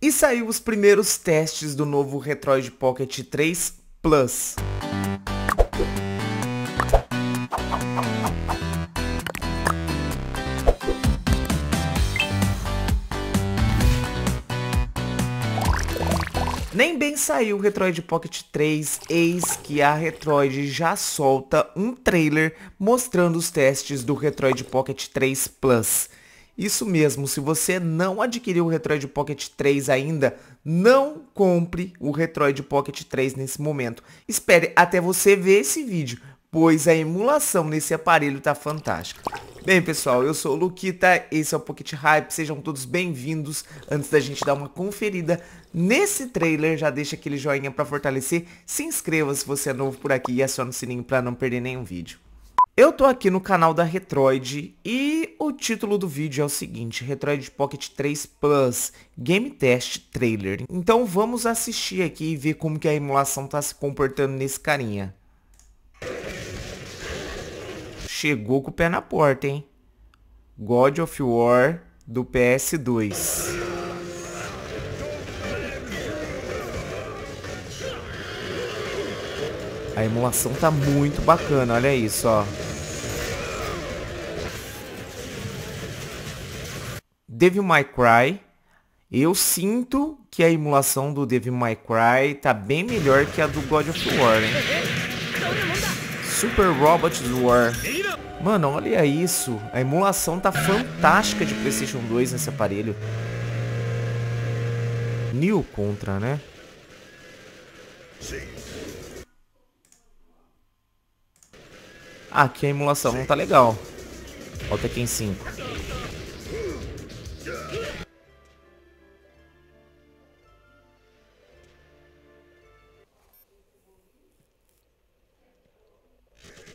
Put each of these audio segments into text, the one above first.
E saiu os primeiros testes do novo Retroid Pocket 3 Plus. Nem bem saiu o Retroid Pocket 3, eis que a Retroid já solta um trailer mostrando os testes do Retroid Pocket 3 Plus. Isso mesmo, se você não adquiriu o Retroid Pocket 3 ainda, não compre o Retroid Pocket 3 nesse momento. Espere até você ver esse vídeo, pois a emulação nesse aparelho tá fantástica. Bem pessoal, eu sou o Luquita, esse é o Pocket Hype, sejam todos bem-vindos. Antes da gente dar uma conferida nesse trailer, já deixa aquele joinha para fortalecer, se inscreva se você é novo por aqui e aciona o sininho para não perder nenhum vídeo. Eu tô aqui no canal da Retroid e o título do vídeo é o seguinte, Retroid Pocket 3 Plus Game Test Trailer. Então vamos assistir aqui e ver como que a emulação está se comportando nesse carinha. Chegou com o pé na porta, hein? God of War do PS2. A emulação tá muito bacana, olha isso, ó. Devil May Cry, eu sinto que a emulação do Devil May Cry tá bem melhor que a do God of War, hein? Super Robot War. Mano, olha isso. A emulação tá fantástica de Playstation 2 nesse aparelho. New Contra, né? Ah, aqui a emulação não tá legal. Falta quem Tekken 5.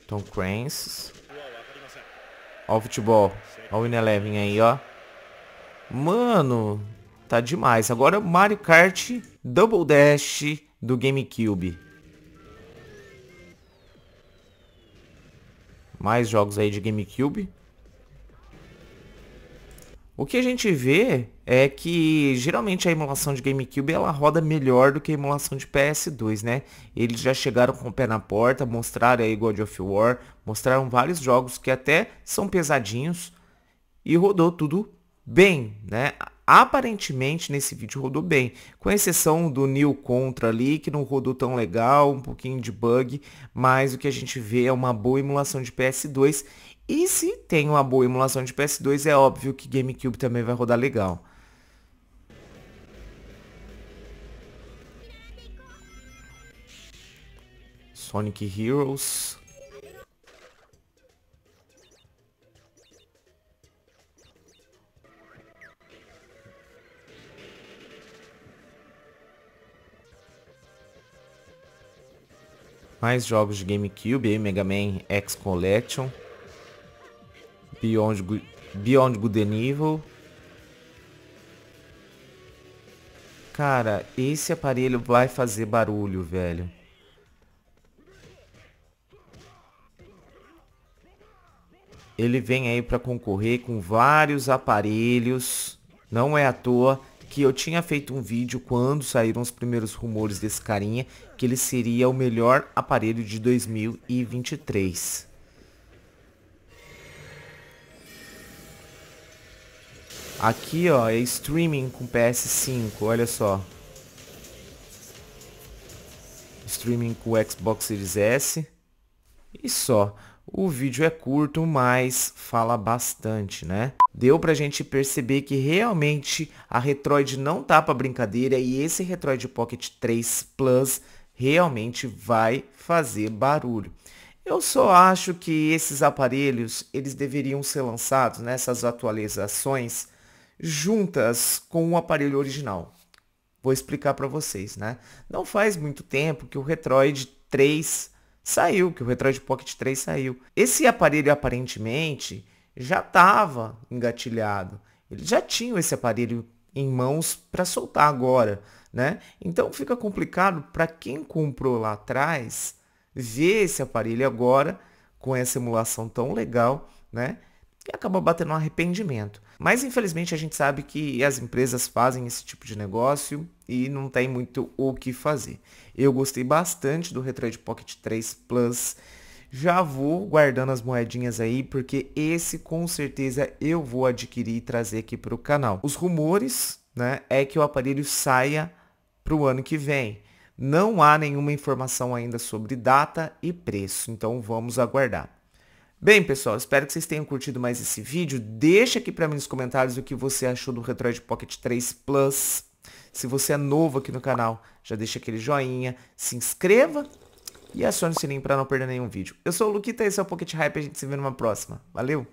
Tom Crances. Ó o futebol. Ó o Ineleven aí, ó. Mano, tá demais. Agora Mario Kart Double Dash do GameCube. Mais jogos aí de GameCube. O que a gente vê é que geralmente a emulação de GameCube ela roda melhor do que a emulação de PS2, né? Eles já chegaram com o pé na porta, mostraram aí God of War, mostraram vários jogos que até são pesadinhos e rodou tudo bem, né? Aparentemente nesse vídeo rodou bem, com exceção do New Contra ali, que não rodou tão legal, um pouquinho de bug, mas o que a gente vê é uma boa emulação de PS2 e se tem uma boa emulação de PS2, é óbvio que GameCube também vai rodar legal. Sonic Heroes. Mais jogos de GameCube, Mega Man X Collection. Beyond, Beyond Good and Evil. Cara, esse aparelho vai fazer barulho, velho. Ele vem aí para concorrer com vários aparelhos. Não é à toa que eu tinha feito um vídeo quando saíram os primeiros rumores desse carinha que ele seria o melhor aparelho de 2023. Aqui, ó, é streaming com PS5, olha só. Streaming com Xbox Series S. E só. O vídeo é curto, mas fala bastante, né? Deu pra gente perceber que realmente a Retroid não tá pra brincadeira e esse Retroid Pocket 3 Plus realmente vai fazer barulho. Eu só acho que esses aparelhos, eles deveriam ser lançados nessas né, atualizações juntas com o aparelho original. Vou explicar para vocês, né? Não faz muito tempo que o Retroid 3 saiu, que o Retroid Pocket 3 saiu. Esse aparelho aparentemente já estava engatilhado. Ele já tinha esse aparelho em mãos para soltar agora, né? Então fica complicado para quem comprou lá atrás ver esse aparelho agora com essa emulação tão legal, né? E acaba batendo um arrependimento. Mas infelizmente a gente sabe que as empresas fazem esse tipo de negócio e não tem muito o que fazer. Eu gostei bastante do Retroid Pocket 3 Plus. Já vou guardando as moedinhas aí, porque esse com certeza eu vou adquirir e trazer aqui para o canal. Os rumores né, é que o aparelho saia para o ano que vem. Não há nenhuma informação ainda sobre data e preço, então vamos aguardar. Bem, pessoal, espero que vocês tenham curtido mais esse vídeo. Deixa aqui para mim nos comentários o que você achou do Retroid Pocket 3 Plus. Se você é novo aqui no canal, já deixa aquele joinha, se inscreva e acione o sininho para não perder nenhum vídeo. Eu sou o Luquita, esse é o Pocket Hype, a gente se vê numa próxima. Valeu!